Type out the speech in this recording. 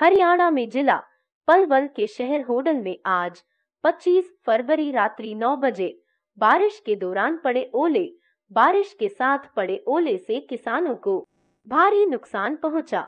हरियाणा में जिला पलवल के शहर होडल में आज 25 फरवरी रात्रि 9 बजे बारिश के दौरान पड़े ओले बारिश के साथ पड़े ओले से किसानों को भारी नुकसान पहुंचा